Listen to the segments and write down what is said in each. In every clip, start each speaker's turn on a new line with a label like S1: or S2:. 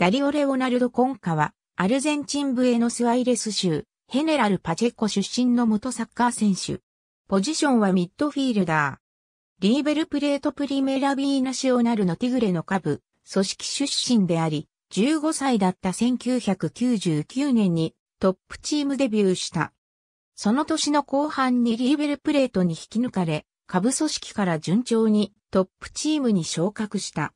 S1: ダリオ・レオナルド・コンカは、アルゼンチンブエノスアイレス州、ヘネラル・パチェコ出身の元サッカー選手。ポジションはミッドフィールダー。リーベルプレートプリメラビーナシオナルのティグレの下部、組織出身であり、15歳だった1999年にトップチームデビューした。その年の後半にリーベルプレートに引き抜かれ、下部組織から順調にトップチームに昇格した。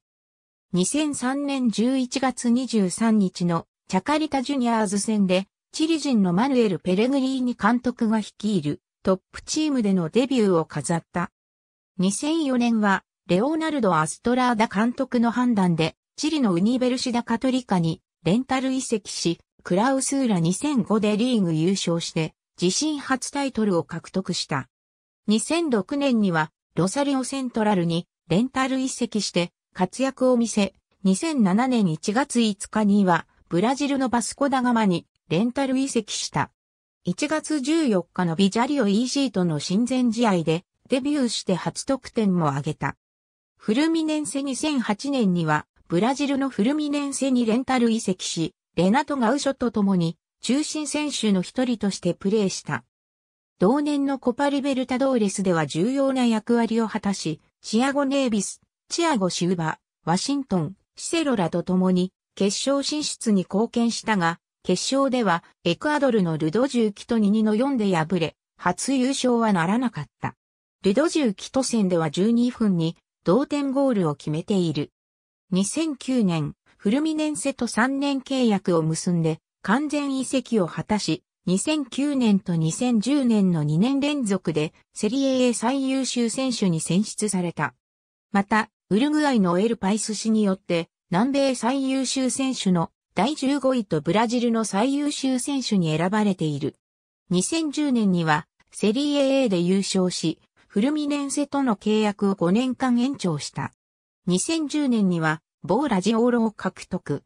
S1: 2003年11月23日のチャカリタジュニアーズ戦で、チリ人のマヌエル・ペレグリーニ監督が率いるトップチームでのデビューを飾った。2004年は、レオナルド・アストラーダ監督の判断で、チリのウニベルシダ・カトリカにレンタル移籍し、クラウスーラ2005でリーグ優勝して、自身初タイトルを獲得した。2006年には、ロサリオ・セントラルにレンタル移籍して、活躍を見せ、2007年1月5日には、ブラジルのバスコダガマにレンタル移籍した。1月14日のビジャリオ EC との親善試合でデビューして初得点も挙げた。フルミネンセ2008年にはブラジルのフルミネンセにレンタル移籍し、レナト・ガウショと共に中心選手の一人としてプレーした。同年のコパリベルタドーレスでは重要な役割を果たし、チアゴ・ネービス、チアゴ・シウバ、ワシントン、シセロラと共に決勝進出に貢献したが、決勝ではエクアドルのルドジューキと2-2の4で敗れ、初優勝はならなかった。ルドジューキと戦では12分に同点ゴールを決めている。2009年、フルミネンセと3年契約を結んで完全移籍を果たし、2009年と2010年の2年連続でセリエ A 最優秀選手に選出された。また、ウルグアイのエルパイス氏によって、南米最優秀選手の第15位とブラジルの最優秀選手に選ばれている。2010年には、セリエ A で優勝し、フルミネンセとの契約を5年間延長した。2010年には、ボーラジオーロを獲得。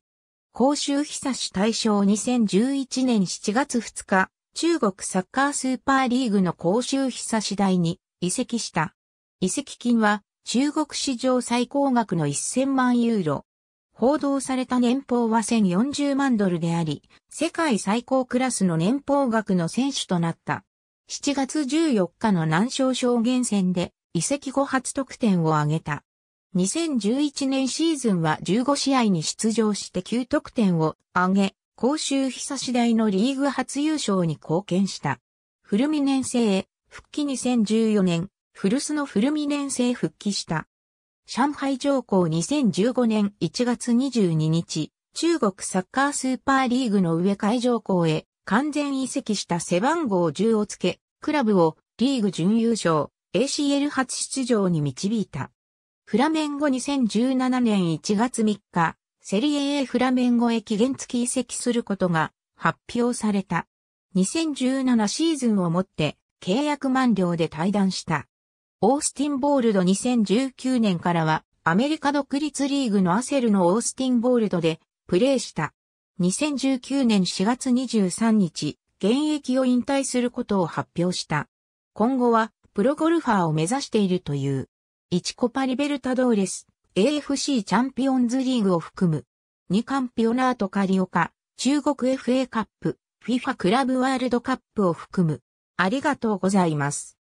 S1: 公衆久し大賞2011年7月2日、中国サッカースーパーリーグの公衆久し大に移籍した。移籍金は中国史上最高額の1000万ユーロ。報道された年俸は1040万ドルであり、世界最高クラスの年俸額の選手となった。7月14日の南昇証言戦で、移籍後初得点を挙げた。2011年シーズンは15試合に出場して9得点を挙げ、公衆久し大のリーグ初優勝に貢献した。フルミネン復帰2014年、古巣のフルミネンセへ復帰した。上海上皇2015年1月22日、中国サッカースーパーリーグの上海上皇へ完全移籍した背番号10をつけ、クラブをリーグ準優勝、ACL 初出場に導いた。フラメンゴ2017年1月3日、セリエ A フラメンゴへ期限付き移籍することが発表された。2017シーズンをもって契約満了で退団した。オースティン・ボールド2019年からはアメリカ独立リーグのアセルのオースティン・ボールドでプレーした。2019年4月23日、現役を引退することを発表した。今後はプロゴルファーを目指しているという。1コパリベルタドーレス、AFC チャンピオンズリーグを含む。2カンピオナートカリオカ、中国 FA カップ、FIFA クラブワールドカップを含む。ありがとうございます。